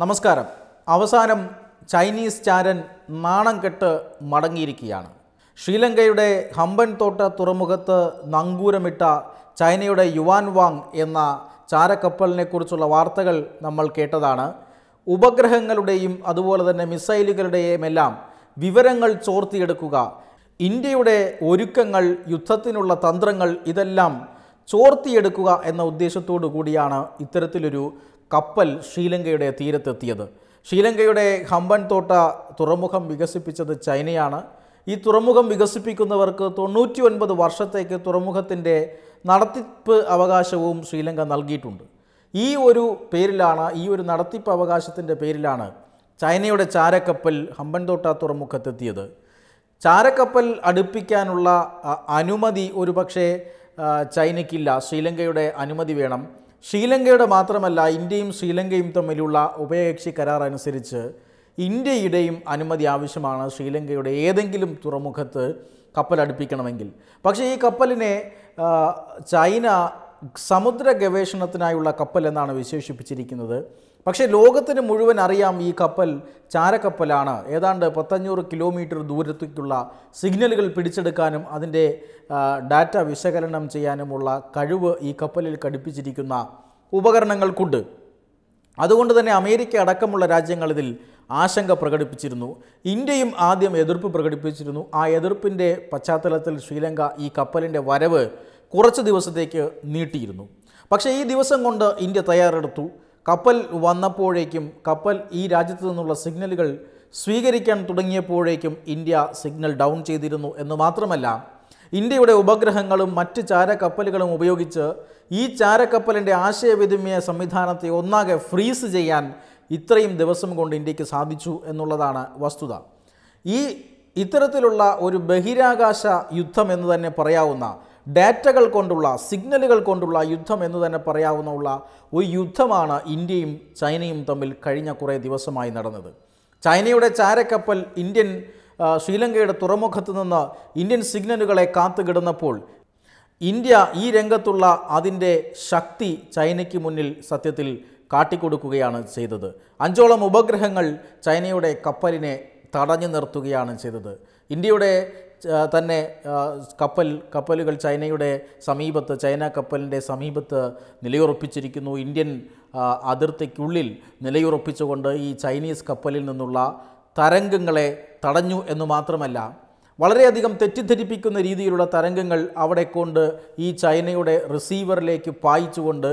നമസ്കാരം അവസാനം ചൈനീസ് ചാരൻ നാണം കെട്ട് മടങ്ങിയിരിക്കുകയാണ് ശ്രീലങ്കയുടെ ഹമ്പൻ തോട്ട തുറമുഖത്ത് നങ്കൂരമിട്ട ചൈനയുടെ യുവാൻ വാങ് എന്ന ചാരക്കപ്പലിനെക്കുറിച്ചുള്ള വാർത്തകൾ നമ്മൾ കേട്ടതാണ് ഉപഗ്രഹങ്ങളുടെയും അതുപോലെ തന്നെ മിസൈലുകളുടെയും എല്ലാം വിവരങ്ങൾ ചോർത്തിയെടുക്കുക ഇന്ത്യയുടെ ഒരുക്കങ്ങൾ യുദ്ധത്തിനുള്ള തന്ത്രങ്ങൾ ഇതെല്ലാം ചോർത്തിയെടുക്കുക എന്ന ഉദ്ദേശത്തോടു കൂടിയാണ് ഇത്തരത്തിലൊരു കപ്പൽ ശ്രീലങ്കയുടെ തീരത്തെത്തിയത് ശ്രീലങ്കയുടെ തോട്ട തുറമുഖം വികസിപ്പിച്ചത് ചൈനയാണ് ഈ തുറമുഖം വികസിപ്പിക്കുന്നവർക്ക് തൊണ്ണൂറ്റി ഒൻപത് വർഷത്തേക്ക് തുറമുഖത്തിൻ്റെ നടത്തിപ്പ് അവകാശവും ശ്രീലങ്ക നൽകിയിട്ടുണ്ട് ഈ ഒരു പേരിലാണ് ഈ ഒരു നടത്തിപ്പ് അവകാശത്തിൻ്റെ പേരിലാണ് ചൈനയുടെ ചാരക്കപ്പൽ തോട്ട തുറമുഖത്തെത്തിയത് ചാരക്കപ്പൽ അടുപ്പിക്കാനുള്ള അനുമതി ഒരുപക്ഷേ ചൈനയ്ക്കില്ല ശ്രീലങ്കയുടെ അനുമതി വേണം ശ്രീലങ്കയുടെ മാത്രമല്ല ഇന്ത്യയും ശ്രീലങ്കയും തമ്മിലുള്ള ഉഭയകക്ഷി കരാർ അനുസരിച്ച് ഇന്ത്യയുടെയും അനുമതി ആവശ്യമാണ് ശ്രീലങ്കയുടെ ഏതെങ്കിലും തുറമുഖത്ത് കപ്പൽ അടുപ്പിക്കണമെങ്കിൽ പക്ഷേ ഈ കപ്പലിനെ ചൈന സമുദ്ര ഗവേഷണത്തിനായുള്ള കപ്പൽ എന്നാണ് വിശേഷിപ്പിച്ചിരിക്കുന്നത് പക്ഷേ ലോകത്തിന് മുഴുവൻ അറിയാം ഈ കപ്പൽ ചാരക്കപ്പലാണ് ഏതാണ്ട് പത്തഞ്ഞൂറ് കിലോമീറ്റർ ദൂരത്തേക്കുള്ള സിഗ്നലുകൾ പിടിച്ചെടുക്കാനും അതിൻ്റെ ഡാറ്റ വിശകലനം ചെയ്യാനുമുള്ള കഴിവ് ഈ കപ്പലിൽ ഘടിപ്പിച്ചിരിക്കുന്ന ഉപകരണങ്ങൾക്കുണ്ട് അതുകൊണ്ട് തന്നെ അമേരിക്ക അടക്കമുള്ള രാജ്യങ്ങൾ ഇതിൽ ആശങ്ക പ്രകടിപ്പിച്ചിരുന്നു ഇന്ത്യയും ആദ്യം എതിർപ്പ് പ്രകടിപ്പിച്ചിരുന്നു ആ എതിർപ്പിൻ്റെ പശ്ചാത്തലത്തിൽ ശ്രീലങ്ക ഈ കപ്പലിൻ്റെ വരവ് കുറച്ച് ദിവസത്തേക്ക് നീട്ടിയിരുന്നു പക്ഷേ ഈ ദിവസം കൊണ്ട് ഇന്ത്യ തയ്യാറെടുത്തു കപ്പൽ വന്നപ്പോഴേക്കും കപ്പൽ ഈ രാജ്യത്തു നിന്നുള്ള സിഗ്നലുകൾ സ്വീകരിക്കാൻ തുടങ്ങിയപ്പോഴേക്കും ഇന്ത്യ സിഗ്നൽ ഡൗൺ ചെയ്തിരുന്നു എന്ന് മാത്രമല്ല ഇന്ത്യയുടെ ഉപഗ്രഹങ്ങളും മറ്റ് ചാരക്കപ്പലുകളും ഉപയോഗിച്ച് ഈ ചാരക്കപ്പലിൻ്റെ ആശയവിനിമയ സംവിധാനത്തെ ഒന്നാകെ ഫ്രീസ് ചെയ്യാൻ ഇത്രയും ദിവസം കൊണ്ട് ഇന്ത്യക്ക് സാധിച്ചു എന്നുള്ളതാണ് വസ്തുത ഈ ഇത്തരത്തിലുള്ള ഒരു ബഹിരാകാശ യുദ്ധം എന്ന് തന്നെ പറയാവുന്ന ഡാറ്റകൾ കൊണ്ടുള്ള സിഗ്നലുകൾ കൊണ്ടുള്ള യുദ്ധം എന്ന് തന്നെ പറയാവുന്ന ഒരു യുദ്ധമാണ് ഇന്ത്യയും ചൈനയും തമ്മിൽ കഴിഞ്ഞ കുറേ ദിവസമായി നടന്നത് ചൈനയുടെ ചാരക്കപ്പൽ ഇന്ത്യൻ ശ്രീലങ്കയുടെ തുറമുഖത്ത് നിന്ന് ഇന്ത്യൻ സിഗ്നലുകളെ കാത്തുകിടന്നപ്പോൾ ഇന്ത്യ ഈ രംഗത്തുള്ള അതിൻ്റെ ശക്തി ചൈനയ്ക്ക് മുന്നിൽ സത്യത്തിൽ കാട്ടിക്കൊടുക്കുകയാണ് ചെയ്തത് അഞ്ചോളം ഉപഗ്രഹങ്ങൾ ചൈനയുടെ കപ്പലിനെ തടഞ്ഞു നിർത്തുകയാണ് ചെയ്തത് ഇന്ത്യയുടെ തന്നെ കപ്പൽ കപ്പലുകൾ ചൈനയുടെ സമീപത്ത് ചൈന കപ്പലിൻ്റെ സമീപത്ത് നിലയുറപ്പിച്ചിരിക്കുന്നു ഇന്ത്യൻ അതിർത്തിക്കുള്ളിൽ നിലയുറപ്പിച്ചുകൊണ്ട് ഈ ചൈനീസ് കപ്പലിൽ നിന്നുള്ള തരംഗങ്ങളെ തടഞ്ഞു എന്ന് മാത്രമല്ല വളരെയധികം തെറ്റിദ്ധരിപ്പിക്കുന്ന രീതിയിലുള്ള തരംഗങ്ങൾ അവിടെ കൊണ്ട് ഈ ചൈനയുടെ റിസീവറിലേക്ക് പായിച്ചുകൊണ്ട്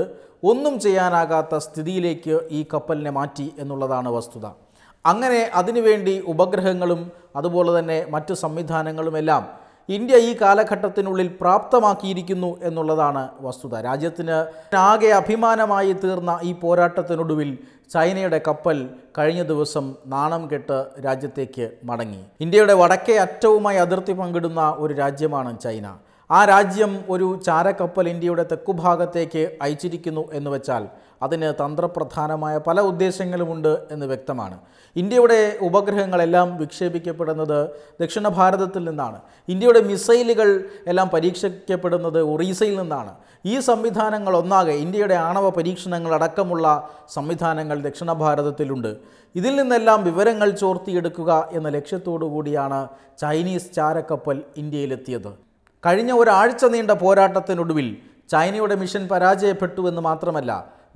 ഒന്നും ചെയ്യാനാകാത്ത സ്ഥിതിയിലേക്ക് ഈ കപ്പലിനെ മാറ്റി എന്നുള്ളതാണ് വസ്തുത അങ്ങനെ അതിനുവേണ്ടി ഉപഗ്രഹങ്ങളും അതുപോലെ തന്നെ മറ്റു സംവിധാനങ്ങളുമെല്ലാം ഇന്ത്യ ഈ കാലഘട്ടത്തിനുള്ളിൽ പ്രാപ്തമാക്കിയിരിക്കുന്നു എന്നുള്ളതാണ് വസ്തുത രാജ്യത്തിന് ആകെ അഭിമാനമായി തീർന്ന ഈ പോരാട്ടത്തിനൊടുവിൽ ചൈനയുടെ കപ്പൽ കഴിഞ്ഞ ദിവസം നാണം കെട്ട് രാജ്യത്തേക്ക് മടങ്ങി ഇന്ത്യയുടെ വടക്കേ അറ്റവുമായി അതിർത്തി പങ്കിടുന്ന ഒരു രാജ്യമാണ് ചൈന ആ രാജ്യം ഒരു ചാരക്കപ്പൽ ഇന്ത്യയുടെ തെക്കുഭാഗത്തേക്ക് അയച്ചിരിക്കുന്നു എന്ന് വെച്ചാൽ അതിന് തന്ത്രപ്രധാനമായ പല ഉദ്ദേശങ്ങളുമുണ്ട് എന്ന് വ്യക്തമാണ് ഇന്ത്യയുടെ ഉപഗ്രഹങ്ങളെല്ലാം വിക്ഷേപിക്കപ്പെടുന്നത് ദക്ഷിണ ഭാരതത്തിൽ നിന്നാണ് ഇന്ത്യയുടെ മിസൈലുകൾ എല്ലാം പരീക്ഷിക്കപ്പെടുന്നത് ഒറീസയിൽ നിന്നാണ് ഈ സംവിധാനങ്ങൾ ഒന്നാകെ ഇന്ത്യയുടെ ആണവ പരീക്ഷണങ്ങൾ സംവിധാനങ്ങൾ ദക്ഷിണ ഭാരതത്തിലുണ്ട് ഇതിൽ നിന്നെല്ലാം വിവരങ്ങൾ ചോർത്തിയെടുക്കുക എന്ന ലക്ഷ്യത്തോടു കൂടിയാണ് ചൈനീസ് ചാരക്കപ്പൽ ഇന്ത്യയിലെത്തിയത് കഴിഞ്ഞ ഒരാഴ്ച നീണ്ട പോരാട്ടത്തിനൊടുവിൽ ചൈനയുടെ മിഷൻ പരാജയപ്പെട്ടുവെന്ന് മാത്രമല്ല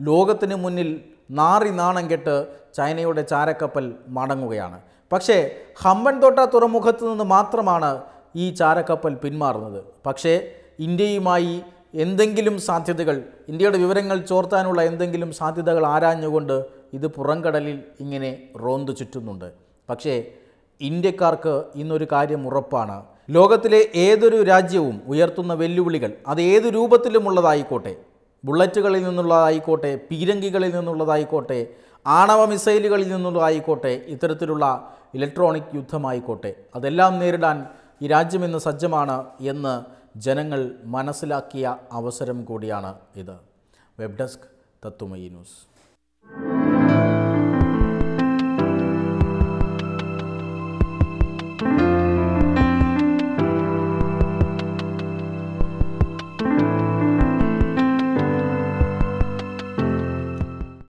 ലോകത്തിന് മുന്നിൽ നാറി നാണം കെട്ട് ചൈനയുടെ ചാരക്കപ്പൽ മടങ്ങുകയാണ് പക്ഷേ ഹമ്പൻതോട്ട തുറമുഖത്ത് നിന്ന് മാത്രമാണ് ഈ ചാരക്കപ്പൽ പിന്മാറുന്നത് പക്ഷേ ഇന്ത്യയുമായി എന്തെങ്കിലും സാധ്യതകൾ ഇന്ത്യയുടെ വിവരങ്ങൾ ചോർത്താനുള്ള എന്തെങ്കിലും സാധ്യതകൾ ആരാഞ്ഞുകൊണ്ട് ഇത് പുറംകടലിൽ ഇങ്ങനെ റോന്തു ചുറ്റുന്നുണ്ട് പക്ഷേ ഇന്ത്യക്കാർക്ക് ഇന്നൊരു കാര്യം ഉറപ്പാണ് ലോകത്തിലെ ഏതൊരു രാജ്യവും ഉയർത്തുന്ന വെല്ലുവിളികൾ അത് ഏത് രൂപത്തിലുമുള്ളതായിക്കോട്ടെ ബുള്ളറ്റുകളിൽ നിന്നുള്ളതായിക്കോട്ടെ പീരങ്കികളിൽ നിന്നുള്ളതായിക്കോട്ടെ ആണവ മിസൈലുകളിൽ നിന്നുള്ളതായിക്കോട്ടെ ഇത്തരത്തിലുള്ള ഇലക്ട്രോണിക് യുദ്ധമായിക്കോട്ടെ അതെല്ലാം നേരിടാൻ ഈ രാജ്യം ഇന്ന് സജ്ജമാണ് എന്ന് ജനങ്ങൾ മനസ്സിലാക്കിയ അവസരം കൂടിയാണ് ഇത് വെബ് ഡെസ്ക് തത്വമയി ന്യൂസ്